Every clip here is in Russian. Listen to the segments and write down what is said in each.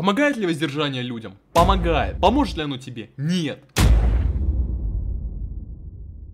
Помогает ли воздержание людям? Помогает. Поможет ли оно тебе? Нет.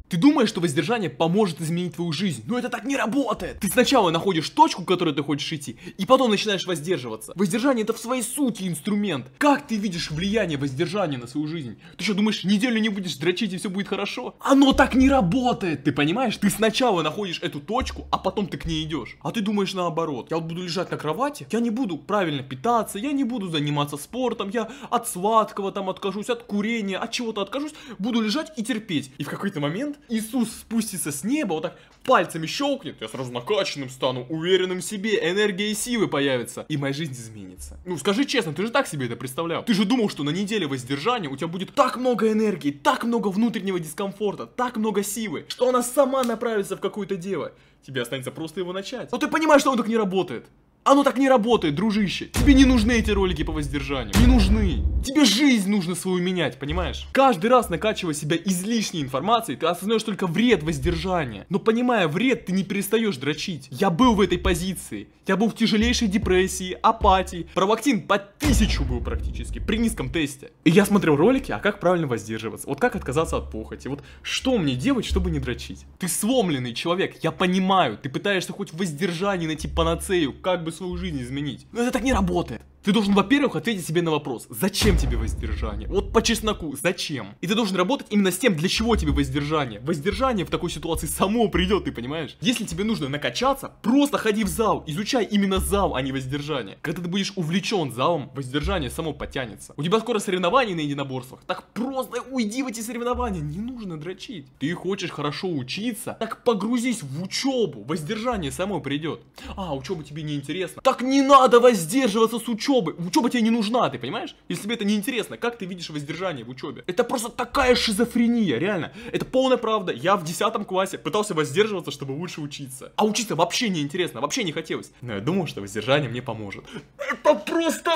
Ты думаешь, что воздержание поможет изменить твою жизнь, но это так не работает. Ты сначала находишь точку, к которой ты хочешь идти, и потом начинаешь воздерживаться. Воздержание это в своей сути инструмент. Как ты видишь влияние воздержания на свою жизнь? Ты что, думаешь, неделю не будешь дрочить и все будет хорошо? Оно так не работает, ты понимаешь? Ты сначала находишь эту точку, а потом ты к ней идешь. А ты думаешь наоборот. Я вот буду лежать на кровати, я не буду правильно питаться, я не буду заниматься спортом, я от сладкого там откажусь, от курения, от чего-то откажусь, буду лежать и терпеть. И в какой-то момент Иисус спустится с неба, вот так пальцами щелкнет, я сразу накачанным стану, уверенным в себе, энергия и силы появятся, и моя жизнь изменится. Ну, скажи честно, ты же так себе это представлял? Ты же думал, что на неделе воздержания у тебя будет так много энергии, так много внутреннего дискомфорта, так много силы, что она сама направится в какое-то дело. Тебе останется просто его начать. Но ты понимаешь, что он так не работает. Оно так не работает, дружище. Тебе не нужны эти ролики по воздержанию. Не нужны. Тебе жизнь нужно свою менять, понимаешь? Каждый раз накачивая себя излишней информацией, ты осознаешь только вред воздержания. Но понимая вред, ты не перестаешь дрочить. Я был в этой позиции. Я был в тяжелейшей депрессии, апатии. Провактин по тысячу был практически, при низком тесте. И я смотрел ролики, а как правильно воздерживаться. Вот как отказаться от похоти. Вот что мне делать, чтобы не дрочить? Ты сломленный человек, я понимаю. Ты пытаешься хоть в воздержании найти панацею, как бы свою жизнь изменить. Но это так не работает. Ты должен, во-первых, ответить себе на вопрос, зачем тебе воздержание? Вот по чесноку, зачем? И ты должен работать именно с тем, для чего тебе воздержание. Воздержание в такой ситуации само придет, ты понимаешь? Если тебе нужно накачаться, просто ходи в зал, изучай именно зал, а не воздержание. Когда ты будешь увлечен залом, воздержание само потянется. У тебя скоро соревнования на единоборствах, так просто уйди в эти соревнования, не нужно дрочить. Ты хочешь хорошо учиться, так погрузись в учебу, воздержание само придет. А, учеба тебе не интересна, Так не надо воздерживаться с учебой учебы. Учеба тебе не нужна, ты понимаешь? Если тебе это не интересно, как ты видишь воздержание в учебе? Это просто такая шизофрения, реально. Это полная правда. Я в 10 классе пытался воздерживаться, чтобы лучше учиться. А учиться вообще не интересно, вообще не хотелось. Но я думал, что воздержание мне поможет. Это просто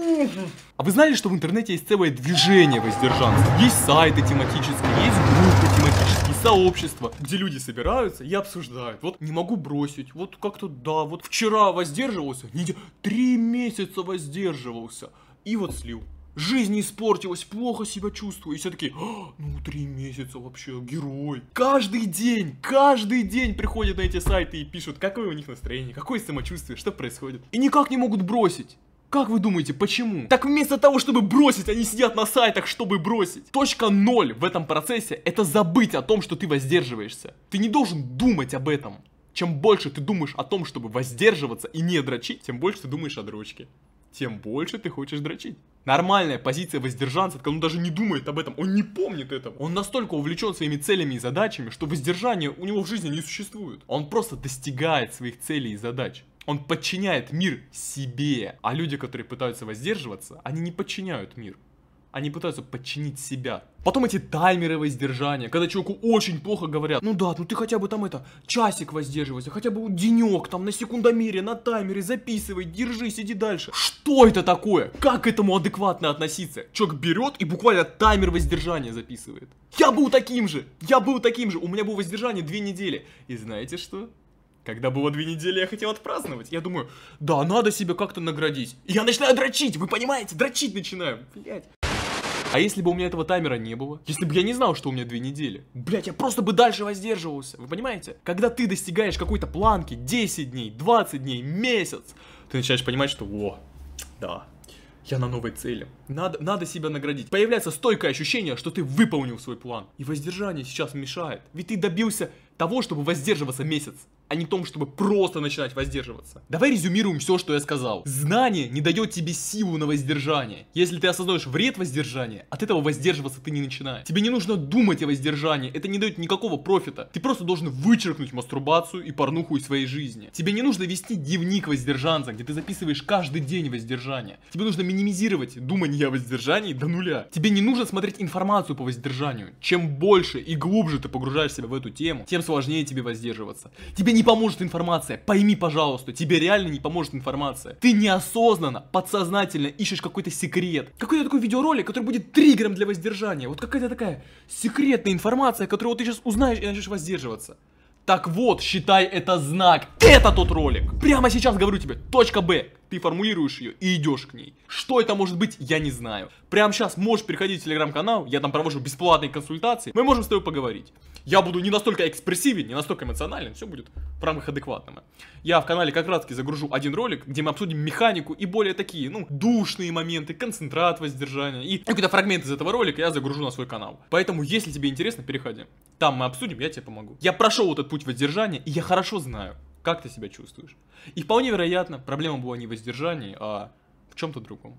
ужас! А вы знали, что в интернете есть целое движение воздержанства? Есть сайты тематические, есть группы тематические и сообщества, где люди собираются и обсуждают. Вот не могу бросить, вот как-то да, вот вчера воздерживался, неделю, три месяца воздерживался, и вот слил жизнь испортилась, плохо себя чувствую. И все таки «А, ну три месяца вообще, герой. Каждый день, каждый день приходят на эти сайты и пишут, какое у них настроение, какое самочувствие, что происходит. И никак не могут бросить. Как вы думаете, почему? Так вместо того, чтобы бросить, они сидят на сайтах, чтобы бросить. Точка ноль в этом процессе – это забыть о том, что ты воздерживаешься. Ты не должен думать об этом. Чем больше ты думаешь о том, чтобы воздерживаться и не дрочить, тем больше ты думаешь о дрочке. Тем больше ты хочешь дрочить. Нормальная позиция воздержанца, так он даже не думает об этом, он не помнит этого. Он настолько увлечен своими целями и задачами, что воздержание у него в жизни не существует. Он просто достигает своих целей и задач. Он подчиняет мир себе. А люди, которые пытаются воздерживаться, они не подчиняют мир. Они пытаются подчинить себя. Потом эти таймеры воздержания, когда чуваку очень плохо говорят. Ну да, ну ты хотя бы там это, часик воздерживайся, хотя бы денек там на секундомере, на таймере, записывай, держись, иди дальше. Что это такое? Как к этому адекватно относиться? Человек берет и буквально таймер воздержания записывает. Я был таким же, я был таким же, у меня было воздержание две недели. И знаете что? Когда было две недели, я хотел отпраздновать. Я думаю, да, надо себя как-то наградить. И я начинаю дрочить, вы понимаете? Дрочить начинаю, блядь. А если бы у меня этого таймера не было? Если бы я не знал, что у меня две недели? Блять, я просто бы дальше воздерживался. Вы понимаете? Когда ты достигаешь какой-то планки 10 дней, 20 дней, месяц, ты начинаешь понимать, что о, да, я на новой цели. Надо, надо себя наградить. Появляется стойкое ощущение, что ты выполнил свой план. И воздержание сейчас мешает. Ведь ты добился того, чтобы воздерживаться месяц а не том, чтобы просто начинать воздерживаться. Давай резюмируем все, что я сказал. Знание не дает тебе силу на воздержание. Если ты осознаешь вред воздержания, от этого воздерживаться ты не начинаешь. Тебе не нужно думать о воздержании, это не дает никакого профита. Ты просто должен вычеркнуть мастурбацию и порнуху из своей жизни. Тебе не нужно вести дневник воздержанца, где ты записываешь каждый день воздержания. Тебе нужно минимизировать думание о воздержании до нуля. Тебе не нужно смотреть информацию по воздержанию. Чем больше и глубже ты погружаешь себя в эту тему, тем сложнее тебе воздерживаться. Тебе не поможет информация. Пойми, пожалуйста, тебе реально не поможет информация. Ты неосознанно, подсознательно ищешь какой-то секрет. Какой-то такой видеоролик, который будет триггером для воздержания. Вот какая-то такая секретная информация, которую вот ты сейчас узнаешь и начнешь воздерживаться. Так вот, считай это знак. Это тот ролик. Прямо сейчас говорю тебе. Точка Б ты формулируешь ее и идешь к ней. Что это может быть, я не знаю. Прямо сейчас можешь переходить в телеграм-канал, я там провожу бесплатные консультации, мы можем с тобой поговорить. Я буду не настолько экспрессивен, не настолько эмоционален, все будет в рамках адекватного. Я в канале как раз таки загружу один ролик, где мы обсудим механику и более такие, ну, душные моменты, концентрат воздержания. И какие то фрагменты из этого ролика я загружу на свой канал. Поэтому, если тебе интересно, переходи. Там мы обсудим, я тебе помогу. Я прошел вот этот путь воздержания, и я хорошо знаю, как ты себя чувствуешь? И вполне вероятно, проблема была не в воздержании, а в чем-то другом.